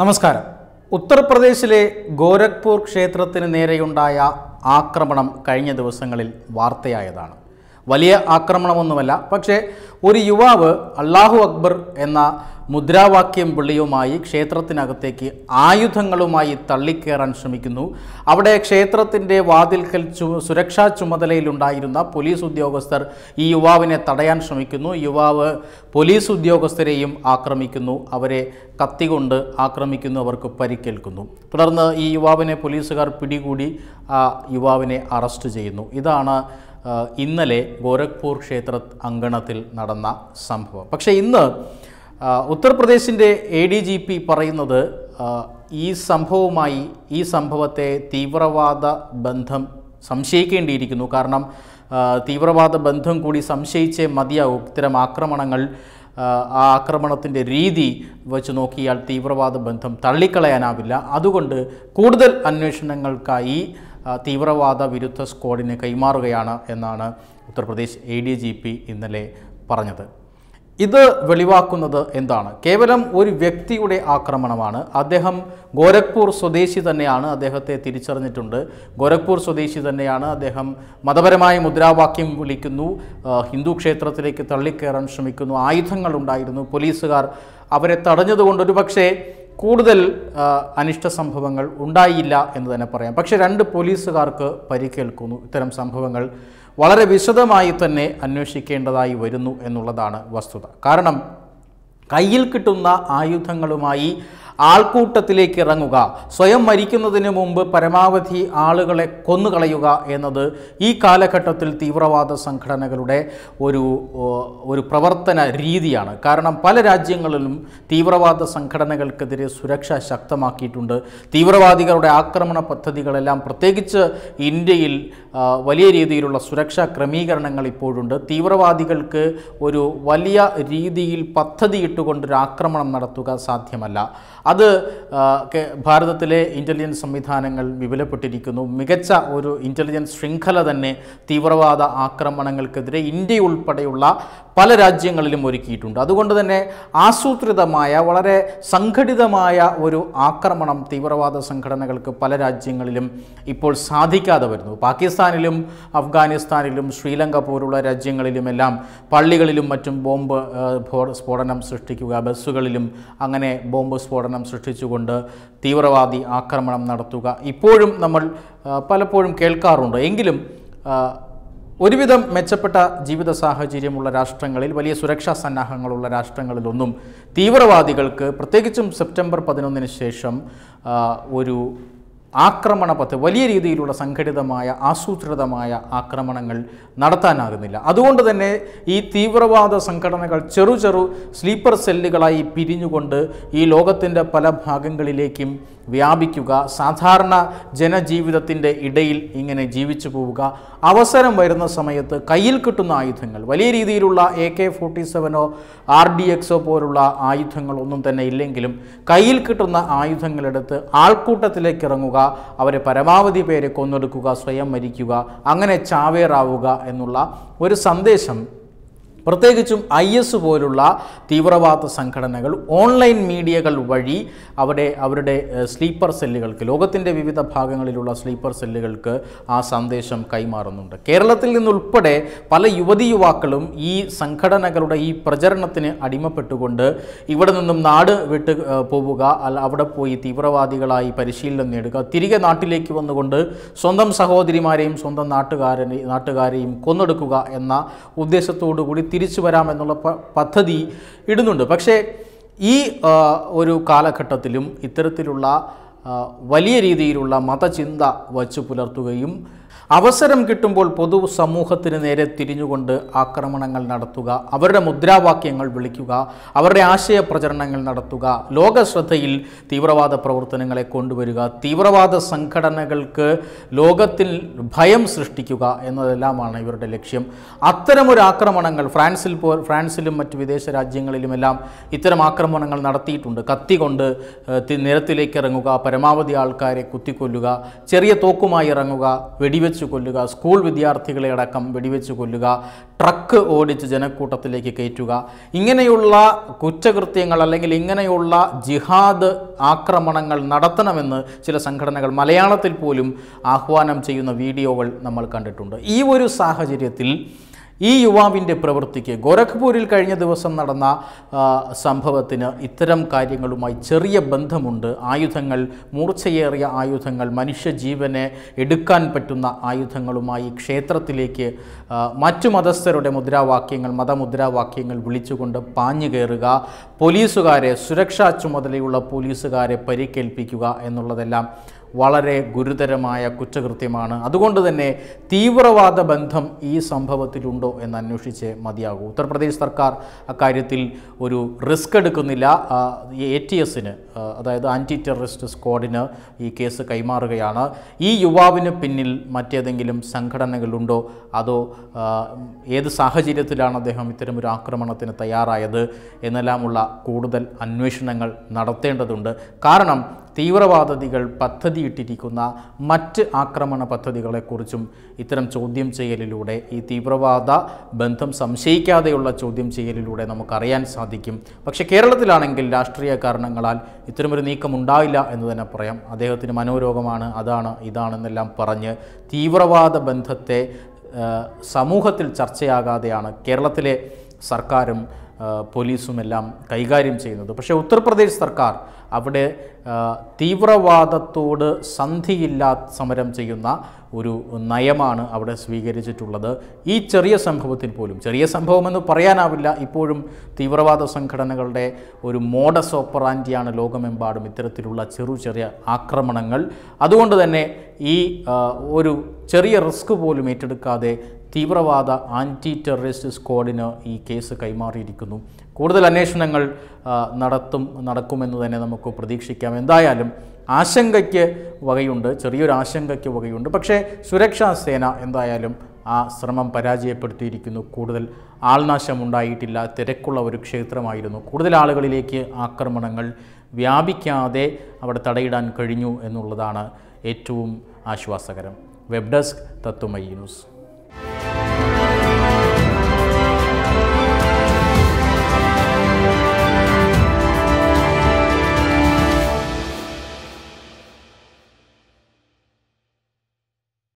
നമസ്കാരം ഉത്തർപ്രദേശിലെ ഗോരഖ്പൂർ ക്ഷേത്രത്തിന് നേരെയുണ്ടായ ആക്രമണം കഴിഞ്ഞ ദിവസങ്ങളിൽ വാർത്തയായതാണ് വലിയ ആക്രമണമൊന്നുമല്ല പക്ഷേ ഒരു യുവാവ് അള്ളാഹു അക്ബർ എന്ന മുദ്രാവാക്യം വിളിയുമായി ക്ഷേത്രത്തിനകത്തേക്ക് ആയുധങ്ങളുമായി തള്ളിക്കേറാൻ ശ്രമിക്കുന്നു അവിടെ ക്ഷേത്രത്തിൻ്റെ വാതിൽക്കൽ ചു സുരക്ഷാ ചുമതലയിലുണ്ടായിരുന്ന പോലീസ് ഉദ്യോഗസ്ഥർ ഈ യുവാവിനെ തടയാൻ ശ്രമിക്കുന്നു യുവാവ് പോലീസ് ഉദ്യോഗസ്ഥരെയും ആക്രമിക്കുന്നു അവരെ കത്തികൊണ്ട് ആക്രമിക്കുന്നു അവർക്ക് പരിക്കേൽക്കുന്നു തുടർന്ന് ഈ യുവാവിനെ പോലീസുകാർ പിടികൂടി യുവാവിനെ അറസ്റ്റ് ചെയ്യുന്നു ഇതാണ് ഇന്നലെ ഗോരഖ്പൂർ ക്ഷേത്ര അങ്കണത്തിൽ നടന്ന സംഭവം പക്ഷേ ഇന്ന് ഉത്തർപ്രദേശിൻ്റെ എ ഡി ജി പി പറയുന്നത് ഈ സംഭവവുമായി ഈ സംഭവത്തെ തീവ്രവാദ ബന്ധം സംശയിക്കേണ്ടിയിരിക്കുന്നു കാരണം തീവ്രവാദ ബന്ധം കൂടി സംശയിച്ചേ മതിയാവും ഇത്തരം ആക്രമണങ്ങൾ ആ ആക്രമണത്തിൻ്റെ രീതി വെച്ച് നോക്കിയാൽ തീവ്രവാദ ബന്ധം തള്ളിക്കളയാനാവില്ല അതുകൊണ്ട് കൂടുതൽ അന്വേഷണങ്ങൾക്കായി തീവ്രവാദ വിരുദ്ധ സ്ക്വാഡിന് കൈമാറുകയാണ് എന്നാണ് Uttar Pradesh A D G P ഇന്നലെ പറഞ്ഞത് ഇത് വെളിവാക്കുന്നത് എന്താണ് കേവലം ഒരു വ്യക്തിയുടെ ആക്രമണമാണ് അദ്ദേഹം ഗോരഖ്പൂർ സ്വദേശി തന്നെയാണ് അദ്ദേഹത്തെ തിരിച്ചറിഞ്ഞിട്ടുണ്ട് ഗോരഖ്പൂർ സ്വദേശി തന്നെയാണ് അദ്ദേഹം മതപരമായ മുദ്രാവാക്യം വിളിക്കുന്നു ഹിന്ദു ക്ഷേത്രത്തിലേക്ക് തള്ളിക്കയറാൻ ശ്രമിക്കുന്നു ആയുധങ്ങൾ ഉണ്ടായിരുന്നു പോലീസുകാർ അവരെ തടഞ്ഞതുകൊണ്ട് ഒരുപക്ഷേ കൂടുതൽ അനിഷ്ട സംഭവങ്ങൾ ഉണ്ടായില്ല എന്ന് തന്നെ പറയാം പക്ഷെ രണ്ട് പോലീസുകാർക്ക് പരിക്കേൽക്കുന്നു ഇത്തരം സംഭവങ്ങൾ വളരെ വിശദമായി തന്നെ അന്വേഷിക്കേണ്ടതായി വരുന്നു എന്നുള്ളതാണ് വസ്തുത കാരണം കയ്യിൽ കിട്ടുന്ന ആയുധങ്ങളുമായി ആൾക്കൂട്ടത്തിലേക്ക് ഇറങ്ങുക സ്വയം മരിക്കുന്നതിന് മുമ്പ് പരമാവധി ആളുകളെ കൊന്നുകളയുക എന്നത് ഈ കാലഘട്ടത്തിൽ തീവ്രവാദ സംഘടനകളുടെ ഒരു ഒരു പ്രവർത്തന രീതിയാണ് കാരണം പല രാജ്യങ്ങളിലും തീവ്രവാദ സംഘടനകൾക്കെതിരെ സുരക്ഷ ശക്തമാക്കിയിട്ടുണ്ട് തീവ്രവാദികളുടെ ആക്രമണ പദ്ധതികളെല്ലാം പ്രത്യേകിച്ച് ഇന്ത്യയിൽ വലിയ രീതിയിലുള്ള സുരക്ഷാ ക്രമീകരണങ്ങൾ ഇപ്പോഴുണ്ട് തീവ്രവാദികൾക്ക് ഒരു വലിയ രീതിയിൽ പദ്ധതിയിട്ടുകൊണ്ടൊരു ആക്രമണം നടത്തുക സാധ്യമല്ല അത് ഭാരതത്തിലെ ഇൻ്റലിജൻസ് സംവിധാനങ്ങൾ വിപുലപ്പെട്ടിരിക്കുന്നു മികച്ച ഒരു ഇൻ്റലിജൻസ് ശൃംഖല തന്നെ തീവ്രവാദ ആക്രമണങ്ങൾക്കെതിരെ ഇന്ത്യ ഉൾപ്പെടെയുള്ള പല രാജ്യങ്ങളിലും ഒരുക്കിയിട്ടുണ്ട് അതുകൊണ്ട് തന്നെ ആസൂത്രിതമായ വളരെ സംഘടിതമായ ഒരു ആക്രമണം തീവ്രവാദ സംഘടനകൾക്ക് പല രാജ്യങ്ങളിലും ഇപ്പോൾ സാധിക്കാതെ വരുന്നു പാകിസ്ഥാനിലും അഫ്ഗാനിസ്ഥാനിലും ശ്രീലങ്ക പോലുള്ള രാജ്യങ്ങളിലുമെല്ലാം പള്ളികളിലും മറ്റും ബോംബ് സ്ഫോടനം സൃഷ്ടിക്കുക ബസ്സുകളിലും അങ്ങനെ ബോംബ് സ്ഫോടനം സൃഷ്ടിച്ചുകൊണ്ട് തീവ്രവാദി ആക്രമണം നടത്തുക ഇപ്പോഴും നമ്മൾ പലപ്പോഴും കേൾക്കാറുണ്ട് എങ്കിലും ഒരുവിധം മെച്ചപ്പെട്ട ജീവിത സാഹചര്യമുള്ള രാഷ്ട്രങ്ങളിൽ വലിയ സുരക്ഷാ സന്നാഹങ്ങളുള്ള രാഷ്ട്രങ്ങളിലൊന്നും തീവ്രവാദികൾക്ക് പ്രത്യേകിച്ചും സെപ്റ്റംബർ പതിനൊന്നിന് ശേഷം ഒരു ആക്രമണ പദ്ധതി വലിയ രീതിയിലുള്ള സംഘടിതമായ ആസൂത്രിതമായ ആക്രമണങ്ങൾ നടത്താനാകുന്നില്ല അതുകൊണ്ട് തന്നെ ഈ തീവ്രവാദ സംഘടനകൾ ചെറു ചെറു സ്ലീപ്പർ സെല്ലുകളായി പിരിഞ്ഞുകൊണ്ട് ഈ ലോകത്തിൻ്റെ പല ഭാഗങ്ങളിലേക്കും വ്യാപിക്കുക സാധാരണ ജനജീവിതത്തിൻ്റെ ഇടയിൽ ഇങ്ങനെ ജീവിച്ചു പോവുക അവസരം വരുന്ന സമയത്ത് കയ്യിൽ കിട്ടുന്ന ആയുധങ്ങൾ വലിയ രീതിയിലുള്ള എ കെ ഫോർട്ടി സെവനോ ആർ ഡി എക്സോ പോലുള്ള ആയുധങ്ങളൊന്നും തന്നെ ഇല്ലെങ്കിലും കയ്യിൽ കിട്ടുന്ന ആയുധങ്ങളെടുത്ത് ആൾക്കൂട്ടത്തിലേക്ക് ഇറങ്ങുക അവരെ പരമാവധി പേരെ കൊന്നെടുക്കുക സ്വയം മരിക്കുക അങ്ങനെ ചാവേറാവുക എന്നുള്ള ഒരു സന്ദേശം പ്രത്യേകിച്ചും ഐ എസ് പോലുള്ള തീവ്രവാദ സംഘടനകൾ ഓൺലൈൻ മീഡിയകൾ വഴി അവിടെ അവരുടെ സ്ലീപ്പർ സെല്ലുകൾക്ക് ലോകത്തിൻ്റെ വിവിധ ഭാഗങ്ങളിലുള്ള സ്ലീപ്പർ സെല്ലുകൾക്ക് ആ സന്ദേശം കൈമാറുന്നുണ്ട് കേരളത്തിൽ നിന്നുൾപ്പെടെ പല യുവതി യുവാക്കളും ഈ സംഘടനകളുടെ ഈ പ്രചരണത്തിന് അടിമപ്പെട്ടുകൊണ്ട് ഇവിടെ നിന്നും നാട് വിട്ട് പോവുക അല്ല അവിടെ പോയി തീവ്രവാദികളായി പരിശീലനം നേടുക തിരികെ നാട്ടിലേക്ക് വന്നുകൊണ്ട് സ്വന്തം സഹോദരിമാരെയും സ്വന്തം നാട്ടുകാരനെ നാട്ടുകാരെയും കൊന്നെടുക്കുക എന്ന ഉദ്ദേശത്തോടു കൂടി തിരിച്ചു വരാമെന്നുള്ള പദ്ധതി ഇടുന്നുണ്ട് പക്ഷേ ഈ ഒരു കാലഘട്ടത്തിലും ഇത്തരത്തിലുള്ള വലിയ രീതിയിലുള്ള മതചിന്ത വച്ചു പുലർത്തുകയും അവസരം കിട്ടുമ്പോൾ പൊതു സമൂഹത്തിന് നേരെ തിരിഞ്ഞുകൊണ്ട് ആക്രമണങ്ങൾ നടത്തുക അവരുടെ മുദ്രാവാക്യങ്ങൾ വിളിക്കുക അവരുടെ ആശയ പ്രചരണങ്ങൾ നടത്തുക ലോക ശ്രദ്ധയിൽ തീവ്രവാദ പ്രവർത്തനങ്ങളെ കൊണ്ടുവരിക തീവ്രവാദ സംഘടനകൾക്ക് ലോകത്തിൽ ഭയം സൃഷ്ടിക്കുക എന്നതെല്ലാമാണ് ഇവരുടെ ലക്ഷ്യം അത്തരമൊരു ആക്രമണങ്ങൾ ഫ്രാൻസിൽ പോ ഫ്രാൻസിലും മറ്റ് വിദേശ രാജ്യങ്ങളിലുമെല്ലാം ഇത്തരം ആക്രമണങ്ങൾ നടത്തിയിട്ടുണ്ട് കത്തി കൊണ്ട് നിരത്തിലേക്ക് ഇറങ്ങുക പരമാവധി ആൾക്കാരെ കുത്തിക്കൊല്ലുക ചെറിയ തോക്കുമായി ഇറങ്ങുക വെടി വെടിവെച്ച് കൊല്ലുക സ്കൂൾ വിദ്യാർത്ഥികളെ അടക്കം വെടിവെച്ച് കൊല്ലുക ട്രക്ക് ഓടിച്ച് ജനക്കൂട്ടത്തിലേക്ക് കയറ്റുക ഇങ്ങനെയുള്ള കുറ്റകൃത്യങ്ങൾ അല്ലെങ്കിൽ ഇങ്ങനെയുള്ള ജിഹാദ് ആക്രമണങ്ങൾ നടത്തണമെന്ന് ചില സംഘടനകൾ മലയാളത്തിൽ പോലും ആഹ്വാനം ചെയ്യുന്ന വീഡിയോകൾ നമ്മൾ കണ്ടിട്ടുണ്ട് ഈ ഒരു സാഹചര്യത്തിൽ ഈ യുവാവിൻ്റെ പ്രവൃത്തിക്ക് ഗോരഖ്പൂരിൽ കഴിഞ്ഞ ദിവസം നടന്ന സംഭവത്തിന് ഇത്തരം കാര്യങ്ങളുമായി ചെറിയ ബന്ധമുണ്ട് ആയുധങ്ങൾ മൂർച്ചയേറിയ ആയുധങ്ങൾ മനുഷ്യജീവനെ എടുക്കാൻ പറ്റുന്ന ആയുധങ്ങളുമായി ക്ഷേത്രത്തിലേക്ക് മറ്റു മതസ്ഥരുടെ മുദ്രാവാക്യങ്ങൾ മതമുദ്രാവാക്യങ്ങൾ വിളിച്ചുകൊണ്ട് പാഞ്ഞു കയറുക പോലീസുകാരെ സുരക്ഷാ ചുമതലയുള്ള പോലീസുകാരെ പരിക്കേൽപ്പിക്കുക എന്നുള്ളതെല്ലാം വളരെ ഗുരുതരമായ കുറ്റകൃത്യമാണ് അതുകൊണ്ട് തന്നെ തീവ്രവാദ ബന്ധം ഈ സംഭവത്തിലുണ്ടോ എന്ന് അന്വേഷിച്ച് മതിയാകും ഉത്തർപ്രദേശ് സർക്കാർ അക്കാര്യത്തിൽ ഒരു റിസ്ക് എടുക്കുന്നില്ല എ ടി എസിന് അതായത് ആൻറ്റി ടെററിസ്റ്റ് സ്ക്വാഡിന് ഈ കേസ് കൈമാറുകയാണ് ഈ യുവാവിന് പിന്നിൽ മറ്റേതെങ്കിലും സംഘടനകളുണ്ടോ അതോ ഏത് സാഹചര്യത്തിലാണ് അദ്ദേഹം ഇത്തരമൊരു ആക്രമണത്തിന് തയ്യാറായത് എന്നെല്ലാമുള്ള കൂടുതൽ അന്വേഷണങ്ങൾ നടത്തേണ്ടതുണ്ട് കാരണം തീവ്രവാദതികൾ പദ്ധതിയിട്ടിരിക്കുന്ന മറ്റ് ആക്രമണ പദ്ധതികളെക്കുറിച്ചും ഇത്തരം ചോദ്യം ചെയ്യലിലൂടെ ഈ തീവ്രവാദ ബന്ധം സംശയിക്കാതെയുള്ള ചോദ്യം ചെയ്യലിലൂടെ നമുക്കറിയാൻ സാധിക്കും പക്ഷേ കേരളത്തിലാണെങ്കിൽ രാഷ്ട്രീയ കാരണങ്ങളാൽ ഇത്തരമൊരു നീക്കം ഉണ്ടായില്ല എന്ന് തന്നെ പറയാം അദ്ദേഹത്തിന് മനോരോഗമാണ് അതാണ് ഇതാണെന്നെല്ലാം പറഞ്ഞ് തീവ്രവാദ ബന്ധത്തെ സമൂഹത്തിൽ ചർച്ചയാകാതെയാണ് കേരളത്തിലെ സർക്കാരും പോലീസും എല്ലാം കൈകാര്യം ചെയ്യുന്നത് പക്ഷേ ഉത്തർപ്രദേശ് സർക്കാർ അവിടെ തീവ്രവാദത്തോട് സന്ധിയില്ലാ സമരം ചെയ്യുന്ന ഒരു നയമാണ് അവിടെ സ്വീകരിച്ചിട്ടുള്ളത് ഈ ചെറിയ സംഭവത്തിൽ പോലും ചെറിയ സംഭവമെന്ന് പറയാനാവില്ല ഇപ്പോഴും തീവ്രവാദ സംഘടനകളുടെ ഒരു മോഡസ് ഓപ്പറാൻറ്റിയാണ് ലോകമെമ്പാടും ഇത്തരത്തിലുള്ള ചെറു ചെറിയ ആക്രമണങ്ങൾ അതുകൊണ്ട് തന്നെ ഈ ഒരു ചെറിയ റിസ്ക് പോലും ഏറ്റെടുക്കാതെ തീവ്രവാദ ആൻറ്റി ടെററിസ്റ്റ് സ്ക്വാഡിന് ഈ കേസ് കൈമാറിയിരിക്കുന്നു കൂടുതൽ അന്വേഷണങ്ങൾ നടത്തും നടക്കുമെന്ന് തന്നെ നമുക്ക് പ്രതീക്ഷിക്കാം എന്തായാലും ആശങ്കയ്ക്ക് വകയുണ്ട് ചെറിയൊരു ആശങ്കയ്ക്ക് വകയുണ്ട് പക്ഷേ സുരക്ഷാ സേന എന്തായാലും ആ ശ്രമം പരാജയപ്പെടുത്തിയിരിക്കുന്നു കൂടുതൽ ആൾനാശമുണ്ടായിട്ടില്ല തിരക്കുള്ള ഒരു ക്ഷേത്രമായിരുന്നു കൂടുതൽ ആളുകളിലേക്ക് ആക്രമണങ്ങൾ വ്യാപിക്കാതെ അവിടെ തടയിടാൻ കഴിഞ്ഞു എന്നുള്ളതാണ് ഏറ്റവും ആശ്വാസകരം വെബ് ഡെസ്ക് തത്വമൈ ന്യൂസ്